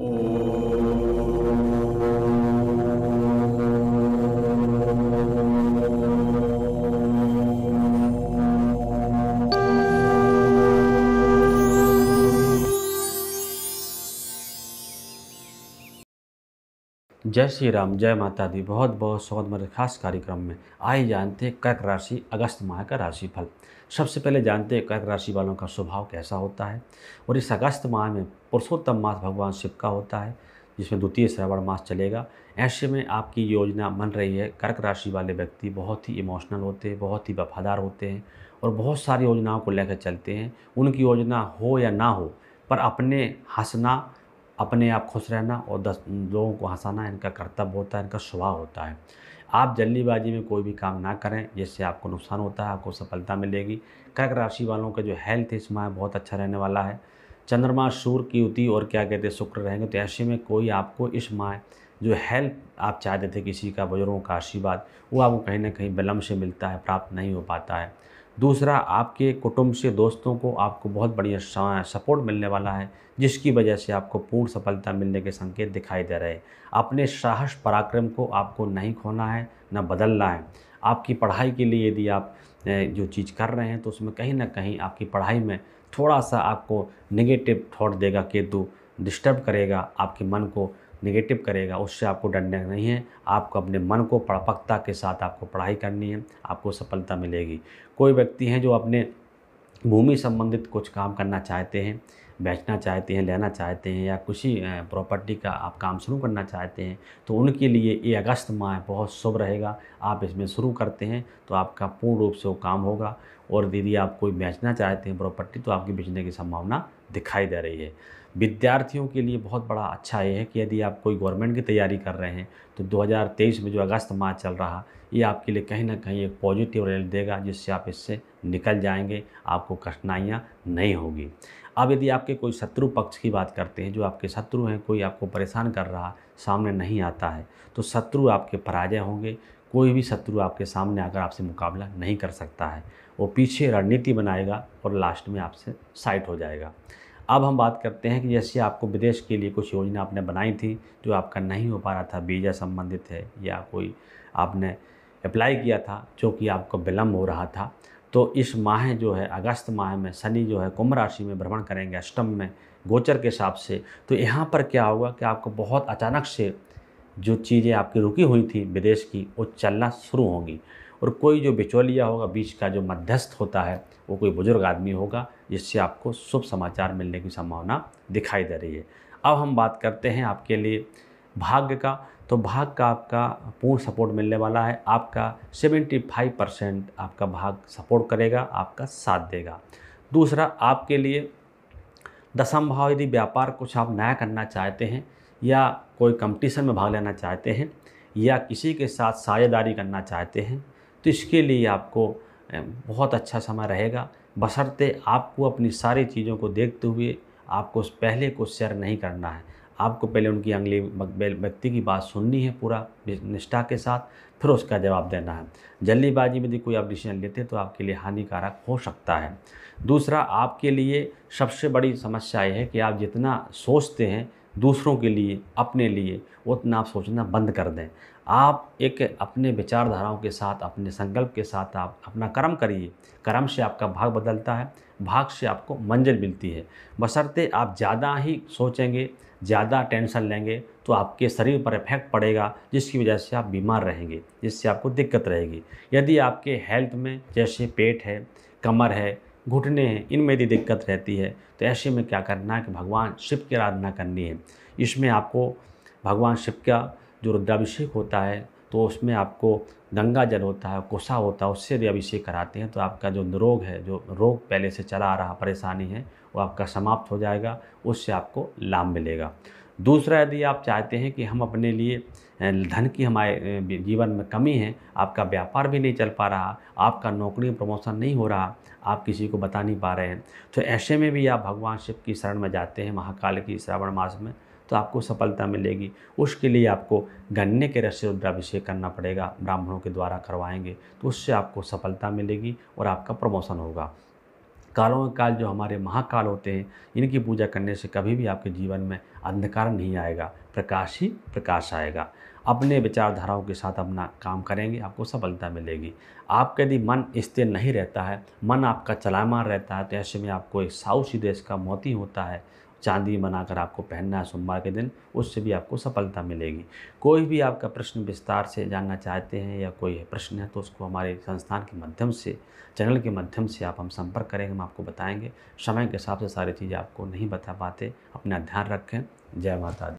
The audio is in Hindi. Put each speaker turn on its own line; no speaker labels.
Oh. जय श्री राम जय माता दी बहुत बहुत स्वागत मेरे खास कार्यक्रम में आइए जानते हैं कर्क राशि अगस्त माह का राशिफल सबसे पहले जानते हैं कर्क राशि वालों का स्वभाव कैसा होता है और इस अगस्त माह में पुरुषोत्तम मास भगवान शिव का होता है जिसमें द्वितीय श्रावण मास चलेगा ऐसे में आपकी योजना बन रही है कर्क राशि वाले व्यक्ति बहुत ही इमोशनल होते हैं बहुत ही वफादार होते हैं और बहुत सारी योजनाओं को लेकर चलते हैं उनकी योजना हो या ना हो पर अपने हंसना अपने आप खुश रहना और दस लोगों को हंसाना इनका कर्तव्य होता है इनका स्वभाव होता है आप जल्दीबाजी में कोई भी काम ना करें जिससे आपको नुकसान होता है आपको सफलता मिलेगी कर्क राशि वालों का जो हेल्थ इस माह बहुत अच्छा रहने वाला है चंद्रमा सूर्य की युति और क्या कहते हैं शुक्र रहेंगे तो ऐसे में कोई आपको इस माह जो हेल्प आप चाहते थे किसी का बुजुर्गों का आशीर्वाद वो आपको कहीं ना कहीं विलम्ब से मिलता है प्राप्त नहीं हो पाता है दूसरा आपके कुटुंब से दोस्तों को आपको बहुत बढ़िया सपोर्ट मिलने वाला है जिसकी वजह से आपको पूर्ण सफलता मिलने के संकेत दिखाई दे रहे हैं अपने साहस पराक्रम को आपको नहीं खोना है न बदलना है आपकी पढ़ाई के लिए यदि आप जो चीज़ कर रहे हैं तो उसमें कहीं ना कहीं आपकी पढ़ाई में थोड़ा सा आपको निगेटिव थाट देगा केतु डिस्टर्ब करेगा आपके मन को निगेटिव करेगा उससे आपको डरने नहीं है आपको अपने मन को परपक्ता के साथ आपको पढ़ाई करनी है आपको सफलता मिलेगी कोई व्यक्ति हैं जो अपने भूमि संबंधित कुछ काम करना चाहते हैं बेचना चाहते हैं लेना चाहते हैं या किसी प्रॉपर्टी का आप काम शुरू करना चाहते हैं तो उनके लिए ये अगस्त माह बहुत शुभ रहेगा आप इसमें शुरू करते हैं तो आपका पूर्ण रूप से वो काम होगा और यदि आप कोई बेचना चाहते हैं प्रॉपर्टी तो आपकी बेचने की संभावना दिखाई दे रही है विद्यार्थियों के लिए बहुत बड़ा अच्छा ये है कि यदि आप कोई गवर्नमेंट की तैयारी कर रहे हैं तो 2023 में जो अगस्त माह चल रहा ये आपके लिए कहीं ना कहीं एक पॉजिटिव रिजल्ट देगा जिससे आप इससे निकल जाएंगे आपको कठिनाइयाँ नहीं होगी अब यदि आपके कोई शत्रु पक्ष की बात करते हैं जो आपके शत्रु हैं कोई आपको परेशान कर रहा सामने नहीं आता है तो शत्रु आपके पराजय होंगे कोई भी शत्रु आपके सामने आकर आपसे मुकाबला नहीं कर सकता है वो पीछे रणनीति बनाएगा और लास्ट में आपसे साइट हो जाएगा अब हम बात करते हैं कि जैसे आपको विदेश के लिए कुछ योजना आपने बनाई थी जो आपका नहीं हो पा रहा था वीज़ा संबंधित है या कोई आपने अप्लाई किया था जो कि आपको विलम्ब हो रहा था तो इस माह जो है अगस्त माह में शनि जो है कुंभ राशि में भ्रमण करेंगे अष्टम में गोचर के हिसाब से तो यहाँ पर क्या होगा कि आपको बहुत अचानक से जो चीज़ें आपकी रुकी हुई थी विदेश की वो चलना शुरू होंगी और कोई जो बिचौलिया होगा बीच का जो मध्यस्थ होता है वो कोई बुजुर्ग आदमी होगा जिससे आपको शुभ समाचार मिलने की संभावना दिखाई दे रही है अब हम बात करते हैं आपके लिए भाग्य का तो भाग का आपका पूर्ण सपोर्ट मिलने वाला है आपका 75 परसेंट आपका भाग सपोर्ट करेगा आपका साथ देगा दूसरा आपके लिए दसम भाव यदि व्यापार कुछ आप नया करना चाहते हैं या कोई कंपटीशन में भाग लेना चाहते हैं या किसी के साथ साझेदारी करना चाहते हैं तो इसके लिए आपको बहुत अच्छा समय रहेगा बसरते आपको अपनी सारी चीज़ों को देखते हुए आपको पहले को शेयर नहीं करना है आपको पहले उनकी अगली व्यक्ति की बात सुननी है पूरा निष्ठा के साथ फिर उसका जवाब देना है जल्दीबाजी में यदि कोई आप डिसीजन लेते हैं तो आपके लिए हानिकारक हो सकता है दूसरा आपके लिए सबसे बड़ी समस्या यह है कि आप जितना सोचते हैं दूसरों के लिए अपने लिए उतना आप सोचना बंद कर दें आप एक अपने विचारधाराओं के साथ अपने संकल्प के साथ आप अपना कर्म करिए कर्म से आपका भाग बदलता है भाग से आपको मंजिल मिलती है बशर्ते आप ज़्यादा ही सोचेंगे ज़्यादा टेंशन लेंगे तो आपके शरीर पर इफेक्ट पड़ेगा जिसकी वजह से आप बीमार रहेंगे जिससे आपको दिक्कत रहेगी यदि आपके हेल्थ में जैसे पेट है कमर है घुटने हैं इनमें यदि दिक्कत रहती है तो ऐसे में क्या करना है कि भगवान शिव की आराधना करनी है इसमें आपको भगवान शिव का जो रुद्राभिषेक होता है तो उसमें आपको गंगा जल होता है कोसा होता है उससे यदि अभिषेक कराते हैं तो आपका जो रोग है जो रोग पहले से चला आ रहा परेशानी है वो आपका समाप्त हो जाएगा उससे आपको लाभ मिलेगा दूसरा यदि आप चाहते हैं कि हम अपने लिए धन की हमारे जीवन में कमी है आपका व्यापार भी नहीं चल पा रहा आपका नौकरी प्रमोशन नहीं हो रहा आप किसी को बता नहीं पा रहे हैं तो ऐसे में भी आप भगवान शिव की शरण में जाते हैं महाकाल की श्रावण मास में तो आपको सफलता मिलेगी उसके लिए आपको गन्ने के रस से रुद्राभिषेक करना पड़ेगा ब्राह्मणों के द्वारा करवाएंगे तो उससे आपको सफलता मिलेगी और आपका प्रमोशन होगा कालों के काल जो हमारे महाकाल होते हैं इनकी पूजा करने से कभी भी आपके जीवन में अंधकार नहीं आएगा प्रकाश ही प्रकाश आएगा अपने विचारधाराओं के साथ अपना काम करेंगे आपको सफलता मिलेगी आपका यदि मन स्थिर नहीं रहता है मन आपका चलामान रहता है तो ऐसे में आपको एक साउथ देश का मोती होता है चांदी बनाकर आपको पहनना है सोमवार के दिन उससे भी आपको सफलता मिलेगी कोई भी आपका प्रश्न विस्तार से जानना चाहते हैं या कोई प्रश्न है तो उसको हमारे संस्थान के माध्यम से चैनल के माध्यम से आप हम संपर्क करेंगे हम आपको बताएंगे समय के हिसाब से सारी चीज़ें आपको नहीं बता पाते अपना ध्यान रखें जय माता